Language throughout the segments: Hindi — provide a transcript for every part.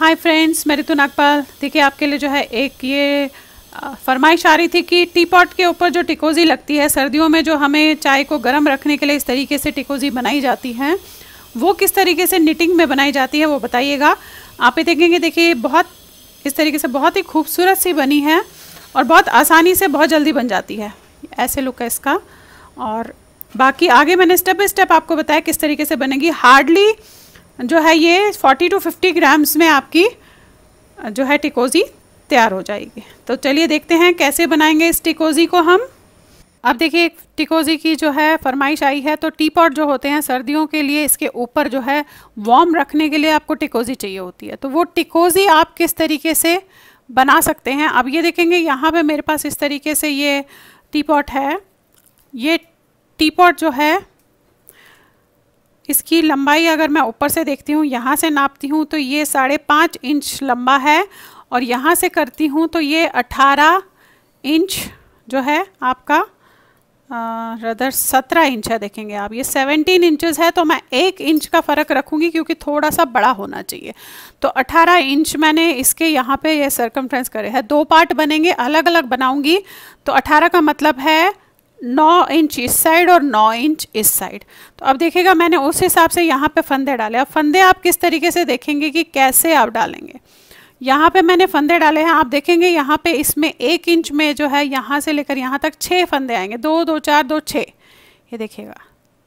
हाय फ्रेंड्स मैं ऋतु नागपाल देखिए आपके लिए जो है एक ये फरमाइश आ रही थी कि टी पॉट के ऊपर जो टिकोजी लगती है सर्दियों में जो हमें चाय को गर्म रखने के लिए इस तरीके से टिकोजी बनाई जाती है वो किस तरीके से निटिंग में बनाई जाती है वो बताइएगा आप ये देखेंगे देखिए बहुत इस तरीके से बहुत ही खूबसूरत सी बनी है और बहुत आसानी से बहुत जल्दी बन जाती है ऐसे लुक है इसका और बाकी आगे मैंने स्टेप बाई स्टेप आपको बताया किस तरीके से बनेगी हार्डली जो है ये 40 टू 50 ग्राम्स में आपकी जो है टिकोजी तैयार हो जाएगी तो चलिए देखते हैं कैसे बनाएंगे इस टिकोजी को हम अब देखिए टिकोजी की जो है फरमाइश आई है तो टी पॉट जो होते हैं सर्दियों के लिए इसके ऊपर जो है वार्म रखने के लिए आपको टिकोजी चाहिए होती है तो वो टिकोजी आप किस तरीके से बना सकते हैं अब ये देखेंगे यहाँ पे मेरे पास इस तरीके से ये टी पॉट है ये टी पॉट जो है इसकी लंबाई अगर मैं ऊपर से देखती हूँ यहाँ से नापती हूँ तो ये साढ़े पाँच इंच लंबा है और यहाँ से करती हूँ तो ये अठारह इंच जो है आपका रदर सत्रह इंच है देखेंगे आप ये सेवनटीन इंचज है तो मैं एक इंच का फ़र्क रखूँगी क्योंकि थोड़ा सा बड़ा होना चाहिए तो अठारह इंच मैंने इसके यहाँ पे ये सरकम करे है दो पार्ट बनेंगे अलग अलग बनाऊँगी तो अठारह का मतलब है नौ इंच इस साइड और नौ इंच इस साइड तो अब देखिएगा मैंने उस हिसाब से यहाँ पे फंदे डाले अब फंदे आप किस तरीके से देखेंगे कि कैसे आप डालेंगे यहाँ पे मैंने फंदे डाले हैं आप देखेंगे यहाँ पे इसमें एक इंच में जो है यहाँ से लेकर यहाँ तक छः फंदे आएंगे दो दो चार दो छः ये देखिएगा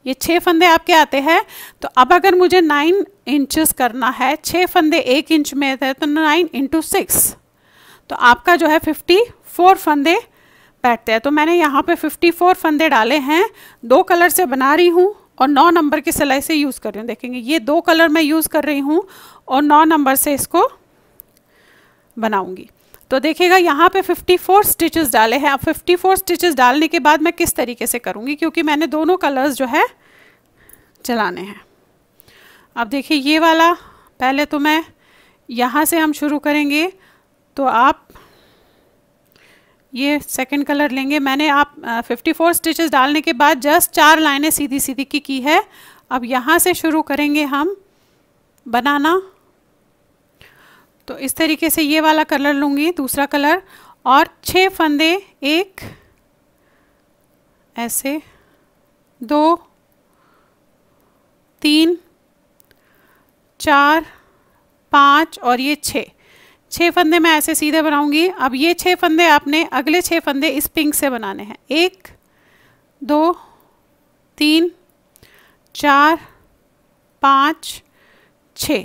ये छः फंदे आपके आते हैं तो अब अगर मुझे नाइन इंचज करना है छः फंदे एक इंच में थे तो नाइन इंटू सिक्स तो आपका जो है फिफ्टी फोर फंदे बैठते हैं तो मैंने यहाँ पे 54 फंदे डाले हैं दो कलर से बना रही हूँ और नौ नंबर की सिलाई से यूज़ कर रही हूँ देखेंगे ये दो कलर मैं यूज़ कर रही हूँ और नौ नंबर से इसको बनाऊँगी तो देखिएगा यहाँ पे 54 स्टिचेस डाले हैं अब 54 स्टिचेस डालने के बाद मैं किस तरीके से करूँगी क्योंकि मैंने दोनों कलर्स जो है चलाने हैं अब देखिए ये वाला पहले तो मैं यहाँ से हम शुरू करेंगे तो आप ये सेकंड कलर लेंगे मैंने आप फिफ्टी फोर स्टिचेस डालने के बाद जस्ट चार लाइनें सीधी सीधी की की है अब यहाँ से शुरू करेंगे हम बनाना तो इस तरीके से ये वाला कलर लूँगी दूसरा कलर और छः फंदे एक ऐसे दो तीन चार पाँच और ये छः छः फंदे मैं ऐसे सीधे बनाऊंगी अब ये छः फंदे आपने अगले छः फंदे इस पिंक से बनाने हैं एक दो तीन चार पाँच छ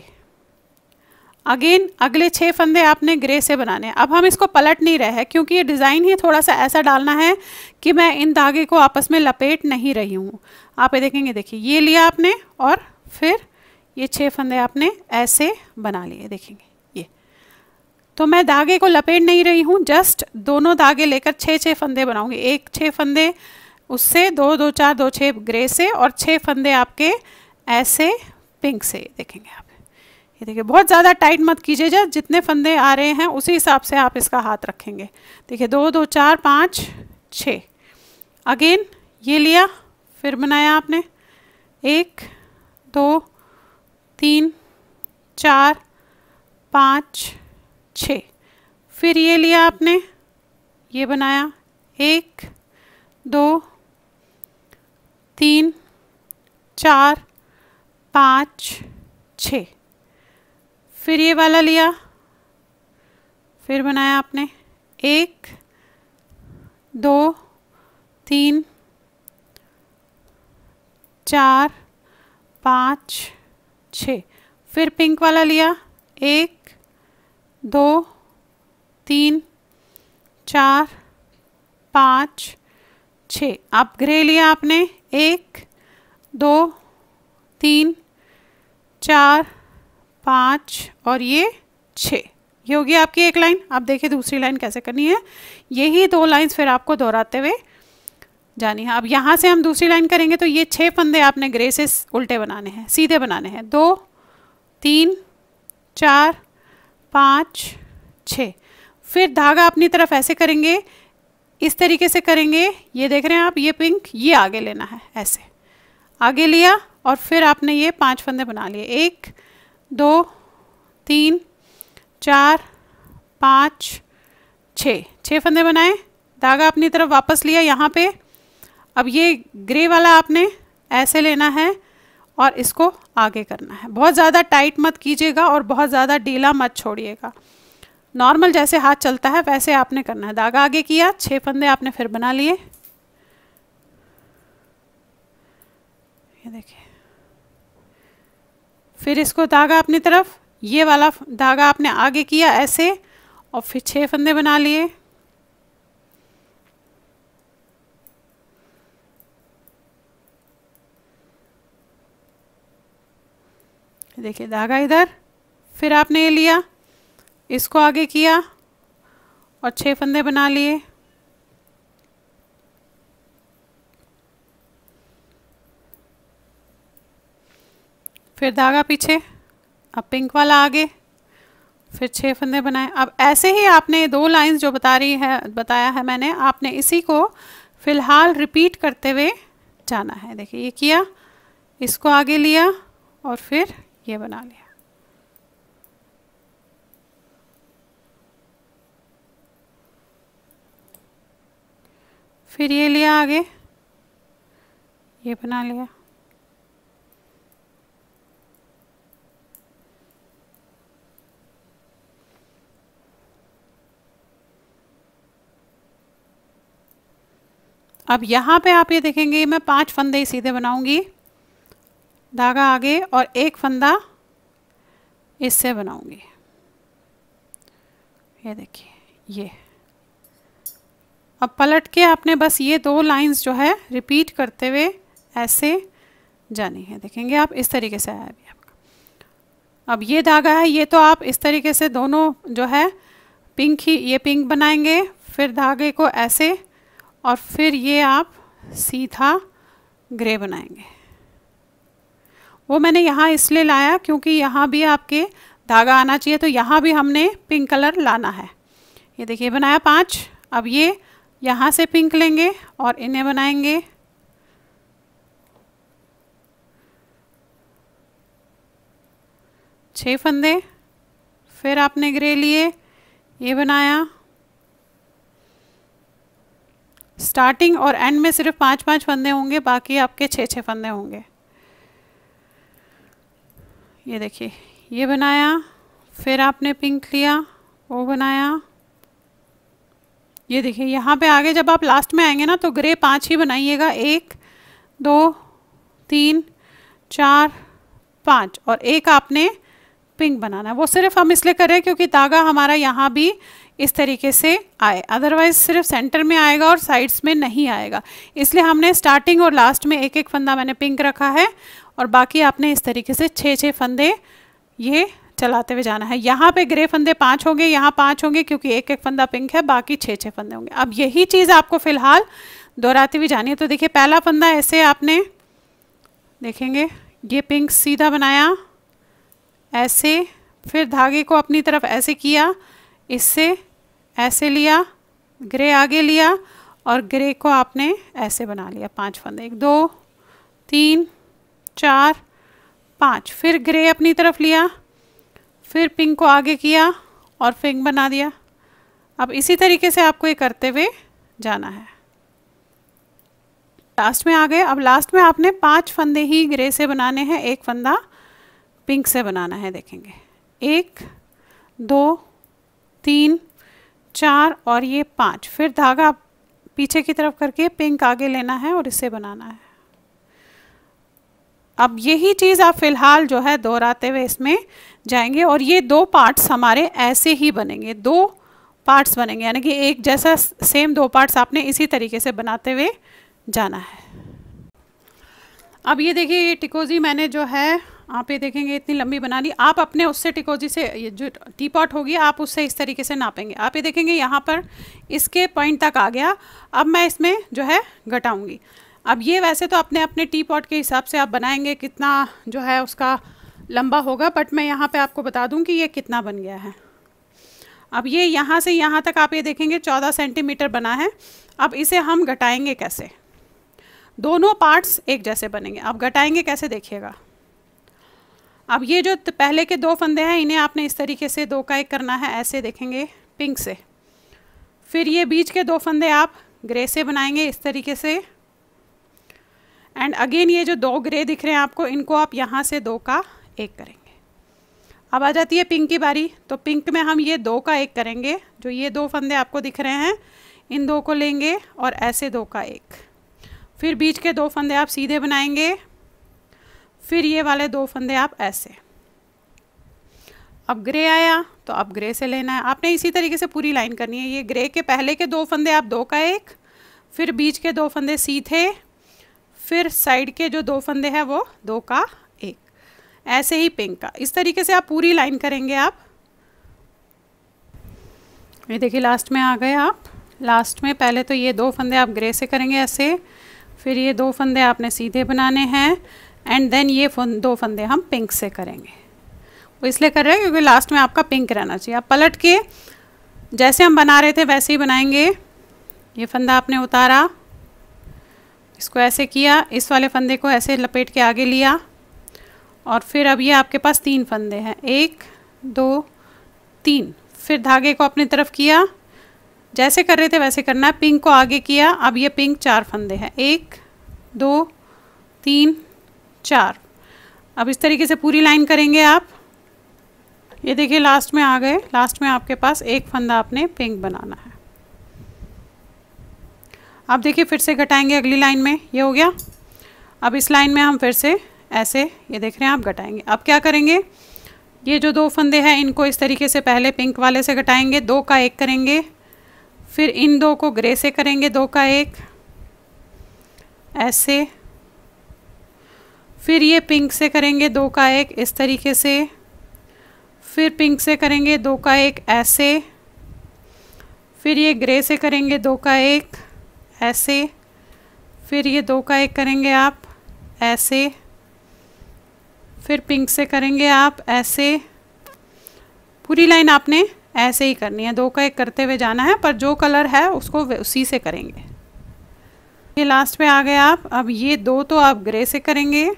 अगेन अगले छः फंदे आपने ग्रे से बनाने हैं अब हम इसको पलट नहीं रहे हैं क्योंकि ये डिज़ाइन ही थोड़ा सा ऐसा डालना है कि मैं इन धागे को आपस में लपेट नहीं रही हूँ आप ये देखेंगे देखिए ये लिया आपने और फिर ये छः फंदे आपने ऐसे बना लिए देखेंगे तो मैं धागे को लपेट नहीं रही हूँ जस्ट दोनों धागे लेकर छः छः फंदे बनाऊँगी एक छः फंदे उससे दो दो चार दो छः ग्रे से और छः फंदे आपके ऐसे पिंक से देखेंगे आप ये देखिए बहुत ज़्यादा टाइट मत कीजिए जब जितने फंदे आ रहे हैं उसी हिसाब से आप इसका हाथ रखेंगे देखिए दो दो चार पाँच छ अगेन ये लिया फिर बनाया आपने एक दो तीन चार पाँच छः फिर ये लिया आपने ये बनाया एक दो तीन चार पाँच छ फिर ये वाला लिया फिर बनाया आपने एक दो तीन चार पाँच छ फिर पिंक वाला लिया एक दो तीन चार पाँच छ आप ग्रे लिया आपने एक दो तीन चार पाँच और ये छ ये होगी आपकी एक लाइन आप देखिए दूसरी लाइन कैसे करनी है यही दो लाइंस फिर आपको दोहराते हुए जानी है अब यहाँ से हम दूसरी लाइन करेंगे तो ये छः फंदे आपने ग्रे से उल्टे बनाने हैं सीधे बनाने हैं दो तीन चार पाँच छ फिर धागा अपनी तरफ ऐसे करेंगे इस तरीके से करेंगे ये देख रहे हैं आप ये पिंक ये आगे लेना है ऐसे आगे लिया और फिर आपने ये पांच फंदे बना लिए एक दो तीन चार पाँच छ छः फंदे बनाए धागा अपनी तरफ वापस लिया यहाँ पे अब ये ग्रे वाला आपने ऐसे लेना है और इसको आगे करना है बहुत ज़्यादा टाइट मत कीजिएगा और बहुत ज़्यादा ढीला मत छोड़िएगा नॉर्मल जैसे हाथ चलता है वैसे आपने करना है धागा आगे किया छः फंदे आपने फिर बना लिए ये देखिए फिर इसको धागा अपनी तरफ ये वाला धागा आपने आगे किया ऐसे और फिर छः फंदे बना लिए देखिए धागा इधर फिर आपने ये लिया इसको आगे किया और छः फंदे बना लिए फिर धागा पीछे अब पिंक वाला आगे फिर छः फंदे बनाए अब ऐसे ही आपने दो लाइंस जो बता रही है बताया है मैंने आपने इसी को फ़िलहाल रिपीट करते हुए जाना है देखिए ये किया इसको आगे लिया और फिर ये बना लिया फिर ये लिया आगे ये बना लिया अब यहाँ पे आप ये देखेंगे मैं पांच फंदे सीधे बनाऊंगी धागा आगे और एक फंदा इससे बनाऊंगी ये देखिए ये अब पलट के आपने बस ये दो लाइंस जो है रिपीट करते हुए ऐसे जानी है देखेंगे आप इस तरीके से आया आपका अब ये धागा है ये तो आप इस तरीके से दोनों जो है पिंक ही ये पिंक बनाएंगे फिर धागे को ऐसे और फिर ये आप सीधा ग्रे बनाएंगे वो मैंने यहाँ इसलिए लाया क्योंकि यहाँ भी आपके धागा आना चाहिए तो यहाँ भी हमने पिंक कलर लाना है ये देखिए बनाया पाँच अब ये यहाँ से पिंक लेंगे और इन्हें बनाएंगे छः फंदे फिर आपने ग्रे लिए ये बनाया स्टार्टिंग और एंड में सिर्फ पांच पांच फंदे होंगे बाकी आपके छः छः फंदे होंगे ये देखिए ये बनाया फिर आपने पिंक लिया वो बनाया ये देखिए यहाँ पे आगे जब आप लास्ट में आएंगे ना तो ग्रे पांच ही बनाइएगा एक दो तीन चार पाँच और एक आपने पिंक बनाना है वो सिर्फ हम इसलिए कर रहे हैं क्योंकि धागा हमारा यहाँ भी इस तरीके से आए अदरवाइज सिर्फ सेंटर में आएगा और साइड्स में नहीं आएगा इसलिए हमने स्टार्टिंग और लास्ट में एक एक फंदा मैंने पिंक रखा है और बाकी आपने इस तरीके से छः छः फंदे ये चलाते हुए जाना है यहाँ पे ग्रे फंदे पाँच होंगे यहाँ पाँच होंगे क्योंकि एक एक फंदा पिंक है बाकी छः छः फंदे होंगे अब यही चीज़ आपको फ़िलहाल दोहराती हुई जानी है तो देखिए पहला फंदा ऐसे आपने देखेंगे ये पिंक सीधा बनाया ऐसे फिर धागे को अपनी तरफ ऐसे किया इससे ऐसे लिया ग्रे आगे लिया और ग्रे को आपने ऐसे बना लिया पांच फंदे एक दो तीन चार पाँच फिर ग्रे अपनी तरफ लिया फिर पिंक को आगे किया और पिंक बना दिया अब इसी तरीके से आपको ये करते हुए जाना है लास्ट में आ गए अब लास्ट में आपने पांच फंदे ही ग्रे से बनाने हैं एक फंदा पिंक से बनाना है देखेंगे एक दो तीन चार और ये पाँच फिर धागा पीछे की तरफ करके पिंक आगे लेना है और इसे बनाना है अब यही चीज़ आप फिलहाल जो है दोहराते हुए इसमें जाएंगे और ये दो पार्ट्स हमारे ऐसे ही बनेंगे दो पार्ट्स बनेंगे यानी कि एक जैसा सेम दो पार्ट्स आपने इसी तरीके से बनाते हुए जाना है अब ये देखिए ये टिकोजी मैंने जो है आप ये देखेंगे इतनी लंबी बना ली आप अपने उससे टिकोजी से जो टी पॉट होगी आप उससे इस तरीके से नापेंगे आप ये देखेंगे यहाँ पर इसके पॉइंट तक आ गया अब मैं इसमें जो है घटाऊँगी अब ये वैसे तो अपने अपने टी पॉट के हिसाब से आप बनाएंगे कितना जो है उसका लंबा होगा बट मैं यहाँ पर आपको बता दूँ कि ये कितना बन गया है अब ये यहाँ से यहाँ तक आप ये देखेंगे चौदह सेंटीमीटर बना है अब इसे हम घटाएँगे कैसे दोनों पार्ट्स एक जैसे बनेंगे आप घटाएंगे कैसे देखिएगा अब ये जो पहले के दो फंदे हैं इन्हें आपने इस तरीके से दो का एक करना है ऐसे देखेंगे पिंक से फिर ये बीच के दो फंदे आप ग्रे से बनाएंगे इस तरीके से एंड अगेन ये जो दो ग्रे दिख रहे हैं आपको इनको आप यहाँ से दो का एक करेंगे अब आ जाती है पिंक की बारी तो पिंक में हम ये दो का एक करेंगे जो ये दो फंदे आपको दिख रहे हैं इन दो को लेंगे और ऐसे दो का एक फिर बीच के दो फंदे आप सीधे बनाएंगे फिर ये वाले दो फंदे आप ऐसे अब ग्रे आया तो आप ग्रे से लेना है आपने इसी तरीके से पूरी लाइन करनी है ये ग्रे के पहले के दो फंदे आप दो का एक फिर बीच के दो फंदे सीधे फिर साइड के जो दो फंदे हैं वो दो का एक ऐसे ही पिंक का इस तरीके से आप पूरी लाइन करेंगे आप ये देखिए लास्ट में आ गए आप लास्ट में पहले तो ये दो फंदे आप ग्रे से करेंगे ऐसे फिर ये दो फंदे आपने सीधे बनाने हैं एंड देन ये दो फंदे हम पिंक से करेंगे वो इसलिए कर रहे हैं क्योंकि लास्ट में आपका पिंक रहना चाहिए आप पलट के जैसे हम बना रहे थे वैसे ही बनाएंगे ये फंदा आपने उतारा इसको ऐसे किया इस वाले फंदे को ऐसे लपेट के आगे लिया और फिर अब ये आपके पास तीन फंदे हैं एक दो तीन फिर धागे को अपनी तरफ किया जैसे कर रहे थे वैसे करना है पिंक को आगे किया अब ये पिंक चार फंदे हैं एक दो तीन चार अब इस तरीके से पूरी लाइन करेंगे आप ये देखिए लास्ट में आ गए लास्ट में आपके पास एक फंदा आपने पिंक बनाना है अब देखिए फिर से घटाएंगे अगली लाइन में ये हो गया अब इस लाइन में हम फिर से ऐसे ये देख रहे हैं आप घटाएंगे अब क्या करेंगे ये जो दो फंदे हैं इनको इस तरीके से पहले पिंक वाले से घटाएंगे दो का एक करेंगे फिर इन दो को ग्रे से करेंगे दो का एक ऐसे फिर ये पिंक से करेंगे दो का एक इस तरीके से फिर पिंक से करेंगे दो का एक ऐसे फिर ये ग्रे से करेंगे दो का एक ऐसे फिर ये दो का एक करेंगे आप ऐसे फिर पिंक से करेंगे आप ऐसे पूरी लाइन आपने ऐसे ही करनी है दो का एक करते हुए जाना है पर जो कलर है उसको उसी से करेंगे ये लास्ट पे आ गए आप अब ये दो तो आप ग्रे से करेंगे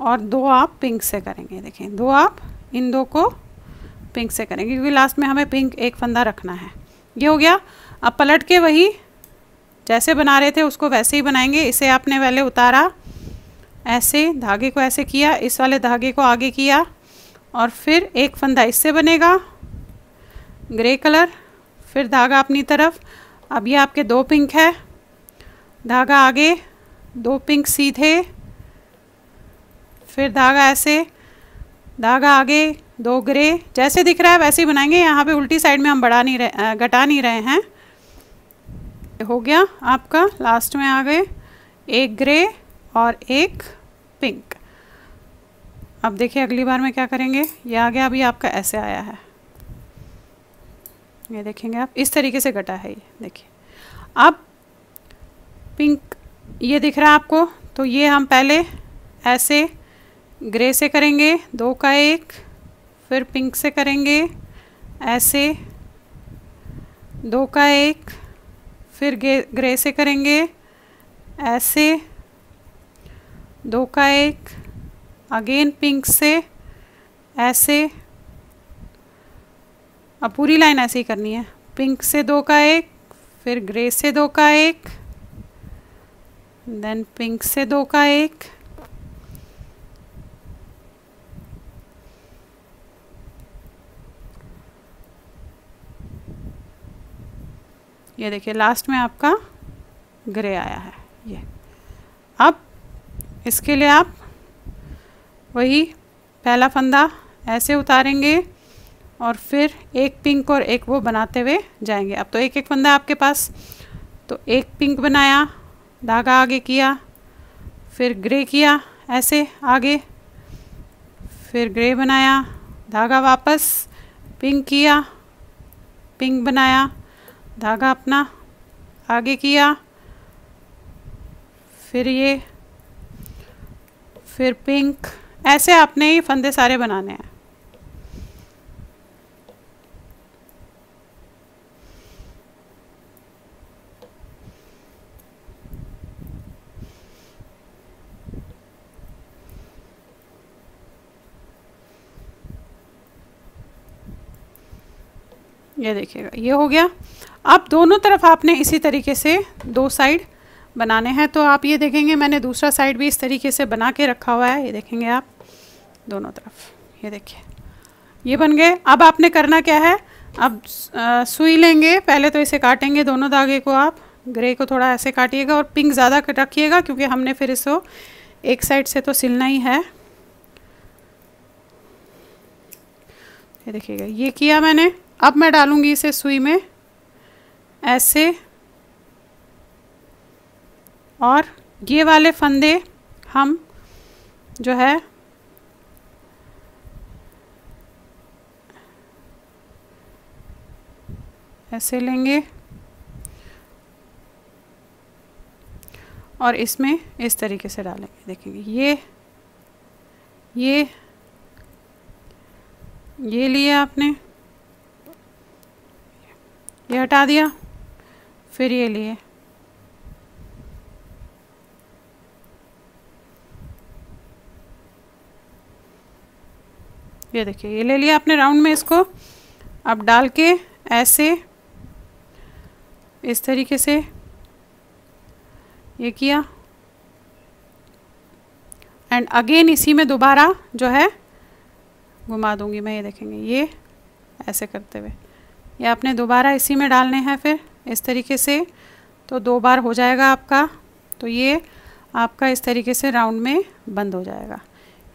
और दो आप पिंक से करेंगे देखें दो आप इन दो को पिंक से करेंगे क्योंकि लास्ट में हमें पिंक एक फंदा रखना है ये हो गया अब पलट के वही जैसे बना रहे थे उसको वैसे ही बनाएंगे इसे आपने पहले उतारा ऐसे धागे को ऐसे किया इस वाले धागे को आगे किया और फिर एक फंदा इससे बनेगा ग्रे कलर फिर धागा अपनी तरफ अब ये आपके दो पिंक है धागा आगे दो पिंक सीधे फिर धागा ऐसे धागा आगे दो ग्रे जैसे दिख रहा है वैसे ही बनाएंगे यहाँ पे उल्टी साइड में हम बढ़ा नहीं रहे घटा नहीं रहे हैं हो गया आपका लास्ट में आ गए एक ग्रे और एक पिंक अब देखिए अगली बार में क्या करेंगे ये आ गया अभी आपका ऐसे आया है ये देखेंगे आप इस तरीके से घटा है ये देखिए अब पिंक ये दिख रहा है आपको तो ये हम पहले ऐसे ग्रे से करेंगे दो का एक फिर पिंक से करेंगे ऐसे दो का एक फिर ग्रे से करेंगे ऐसे दो का एक अगेन पिंक से ऐसे अब पूरी लाइन ऐसे ही करनी है पिंक से दो का एक फिर ग्रे से दो का एक देन पिंक से दो का एक ये देखिए लास्ट में आपका ग्रे आया है ये अब इसके लिए आप वही पहला फंदा ऐसे उतारेंगे और फिर एक पिंक और एक वो बनाते हुए जाएंगे अब तो एक एक फंदा आपके पास तो एक पिंक बनाया धागा आगे किया फिर ग्रे किया ऐसे आगे फिर ग्रे बनाया धागा वापस पिंक किया पिंक बनाया धागा अपना आगे किया फिर ये फिर पिंक ऐसे आपने ये फंदे सारे बनाने हैं ये देखिएगा ये हो गया अब दोनों तरफ आपने इसी तरीके से दो साइड बनाने हैं तो आप ये देखेंगे मैंने दूसरा साइड भी इस तरीके से बना के रखा हुआ है ये देखेंगे आप दोनों तरफ ये देखिए ये बन गए अब आपने करना क्या है अब सुई लेंगे पहले तो इसे काटेंगे दोनों धागे को आप ग्रे को थोड़ा ऐसे काटिएगा और पिंक ज़्यादा रखिएगा क्योंकि हमने फिर इसको एक साइड से तो सिलना ही है ये देखिएगा ये किया मैंने अब मैं डालूंगी इसे सुई में ऐसे और ये वाले फंदे हम जो है ऐसे लेंगे और इसमें इस तरीके से डालेंगे देखेंगे ये ये ये लिया आपने ये हटा दिया फिर ये लिए ये देखिए ये ले लिया आपने राउंड में इसको अब डाल के ऐसे इस तरीके से ये किया एंड अगेन इसी में दोबारा जो है घुमा दूंगी मैं ये देखेंगे ये ऐसे करते हुए ये आपने दोबारा इसी में डालने हैं फिर इस तरीके से तो दो बार हो जाएगा आपका तो ये आपका इस तरीके से राउंड में बंद हो जाएगा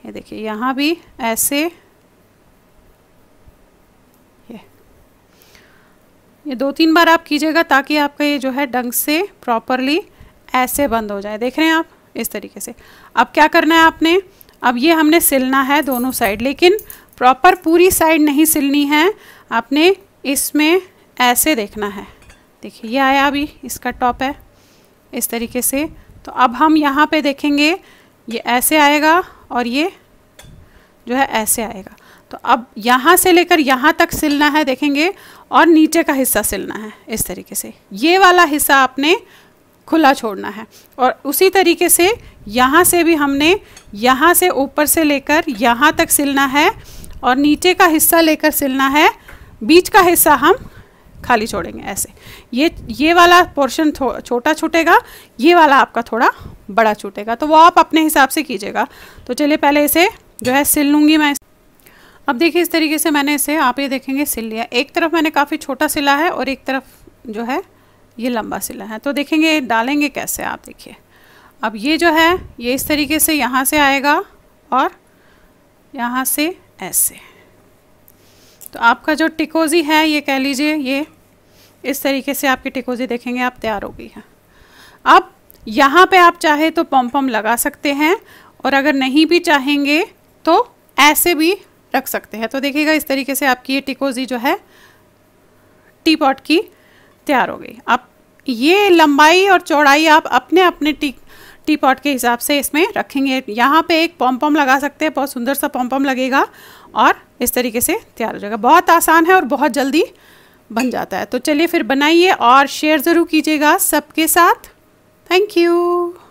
ये देखिए यहाँ भी ऐसे ये ये दो तीन बार आप कीजिएगा ताकि आपका ये जो है डंग से प्रॉपरली ऐसे बंद हो जाए देख रहे हैं आप इस तरीके से अब क्या करना है आपने अब ये हमने सिलना है दोनों साइड लेकिन प्रॉपर पूरी साइड नहीं सिलनी है आपने इसमें ऐसे देखना है देखिए ये आया अभी इसका टॉप है इस तरीके से तो अब हम यहाँ पे देखेंगे ये ऐसे आएगा और ये जो है ऐसे आएगा तो अब यहाँ से लेकर यहाँ तक सिलना है देखेंगे और नीचे का हिस्सा सिलना है इस तरीके से ये वाला हिस्सा आपने खुला छोड़ना है और उसी तरीके से यहाँ से भी हमने यहाँ से ऊपर से लेकर यहाँ तक सिलना है और नीचे का हिस्सा लेकर सिलना है बीच का हिस्सा हम खाली छोड़ेंगे ऐसे ये ये वाला पोर्शन छोटा छूटेगा ये वाला आपका थोड़ा बड़ा छूटेगा तो वो आप अपने हिसाब से कीजिएगा तो चलिए पहले इसे जो है सिल लूँगी मैं अब देखिए इस तरीके से मैंने इसे आप ये देखेंगे सिल लिया एक तरफ मैंने काफ़ी छोटा सिला है और एक तरफ जो है ये लंबा सिला है तो देखेंगे डालेंगे कैसे आप देखिए अब ये जो है ये इस तरीके से यहाँ से आएगा और यहाँ से ऐसे तो आपका जो टिकोजी है ये कह लीजिए ये इस तरीके से आपकी टिकोजी देखेंगे आप तैयार हो गई है अब यहाँ पे आप चाहे तो पम्पम लगा सकते हैं और अगर नहीं भी चाहेंगे तो ऐसे भी रख सकते हैं तो देखिएगा इस तरीके से आपकी ये टिकोजी जो है टी पॉट की तैयार हो गई अब ये लंबाई और चौड़ाई आप अपने अपने टी टी पॉट के हिसाब से इसमें रखेंगे यहाँ पे एक पम्पम लगा सकते हैं बहुत सुंदर सा पम्पम लगेगा और इस तरीके से तैयार हो जाएगा बहुत आसान है और बहुत जल्दी बन जाता है तो चलिए फिर बनाइए और शेयर ज़रूर कीजिएगा सबके साथ थैंक यू